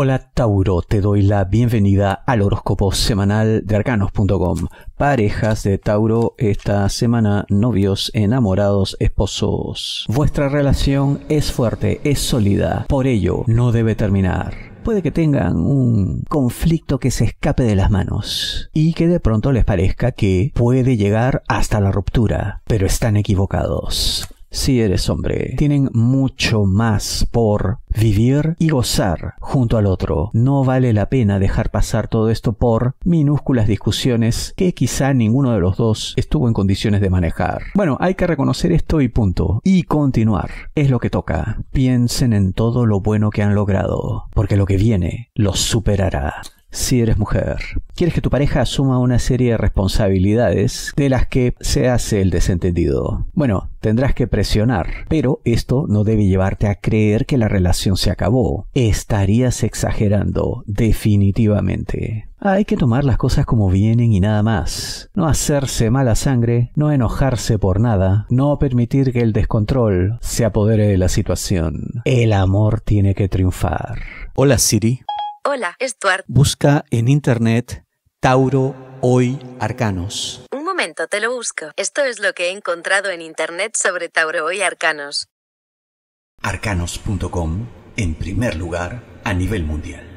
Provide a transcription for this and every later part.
Hola Tauro, te doy la bienvenida al horóscopo semanal de arcanos.com. Parejas de Tauro esta semana, novios, enamorados, esposos. Vuestra relación es fuerte, es sólida, por ello no debe terminar puede que tengan un conflicto que se escape de las manos y que de pronto les parezca que puede llegar hasta la ruptura, pero están equivocados si eres hombre, tienen mucho más por vivir y gozar junto al otro. No vale la pena dejar pasar todo esto por minúsculas discusiones que quizá ninguno de los dos estuvo en condiciones de manejar. Bueno, hay que reconocer esto y punto. Y continuar. Es lo que toca. Piensen en todo lo bueno que han logrado, porque lo que viene los superará. Si eres mujer, quieres que tu pareja asuma una serie de responsabilidades de las que se hace el desentendido. Bueno, tendrás que presionar, pero esto no debe llevarte a creer que la relación se acabó. Estarías exagerando, definitivamente. Hay que tomar las cosas como vienen y nada más. No hacerse mala sangre, no enojarse por nada, no permitir que el descontrol se apodere de la situación. El amor tiene que triunfar. Hola Siri. Hola, Stuart. Busca en internet Tauro Hoy Arcanos. Un momento, te lo busco. Esto es lo que he encontrado en internet sobre Tauro Hoy Arcanos. Arcanos.com, en primer lugar, a nivel mundial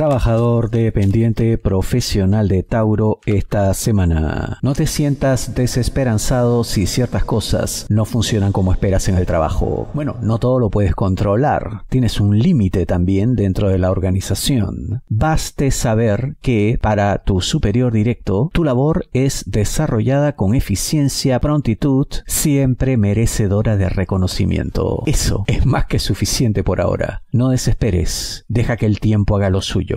trabajador dependiente profesional de Tauro esta semana. No te sientas desesperanzado si ciertas cosas no funcionan como esperas en el trabajo. Bueno, no todo lo puedes controlar. Tienes un límite también dentro de la organización. Baste saber que para tu superior directo, tu labor es desarrollada con eficiencia, prontitud, siempre merecedora de reconocimiento. Eso es más que suficiente por ahora. No desesperes. Deja que el tiempo haga lo suyo.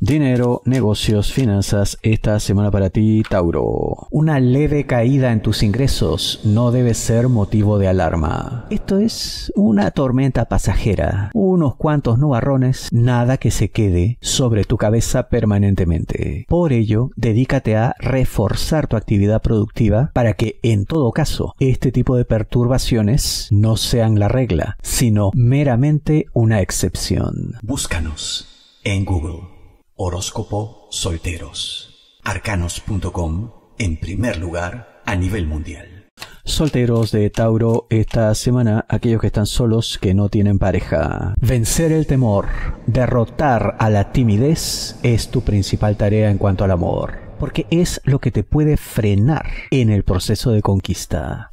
Dinero, negocios, finanzas, esta semana para ti, Tauro. Una leve caída en tus ingresos no debe ser motivo de alarma. Esto es una tormenta pasajera, unos cuantos nubarrones, nada que se quede sobre tu cabeza permanentemente. Por ello, dedícate a reforzar tu actividad productiva para que, en todo caso, este tipo de perturbaciones no sean la regla, sino meramente una excepción. Búscanos en Google. Horóscopo Solteros. Arcanos.com en primer lugar a nivel mundial. Solteros de Tauro esta semana, aquellos que están solos que no tienen pareja. Vencer el temor, derrotar a la timidez es tu principal tarea en cuanto al amor, porque es lo que te puede frenar en el proceso de conquista.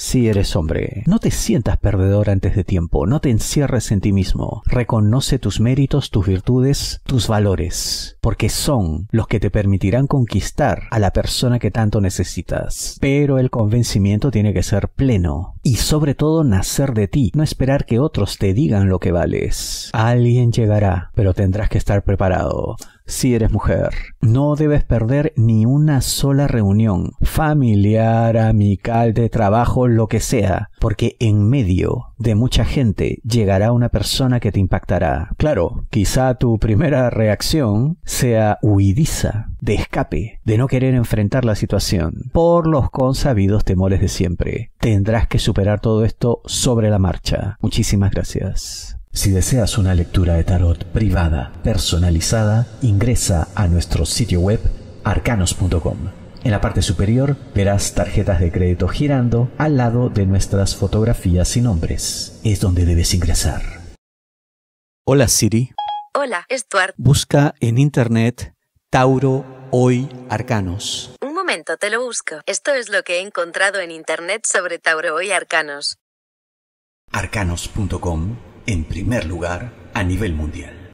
Si eres hombre, no te sientas perdedor antes de tiempo, no te encierres en ti mismo. Reconoce tus méritos, tus virtudes, tus valores, porque son los que te permitirán conquistar a la persona que tanto necesitas. Pero el convencimiento tiene que ser pleno, y sobre todo nacer de ti, no esperar que otros te digan lo que vales. Alguien llegará, pero tendrás que estar preparado si eres mujer. No debes perder ni una sola reunión, familiar, amical, de trabajo, lo que sea porque en medio de mucha gente llegará una persona que te impactará. Claro, quizá tu primera reacción sea huidiza, de escape, de no querer enfrentar la situación, por los consabidos temores de siempre. Tendrás que superar todo esto sobre la marcha. Muchísimas gracias. Si deseas una lectura de tarot privada, personalizada, ingresa a nuestro sitio web arcanos.com. En la parte superior verás tarjetas de crédito girando al lado de nuestras fotografías y nombres. Es donde debes ingresar. Hola Siri. Hola, Stuart. Busca en internet Tauro Hoy Arcanos. Un momento, te lo busco. Esto es lo que he encontrado en internet sobre Tauro Hoy Arcanos. Arcanos.com, en primer lugar, a nivel mundial.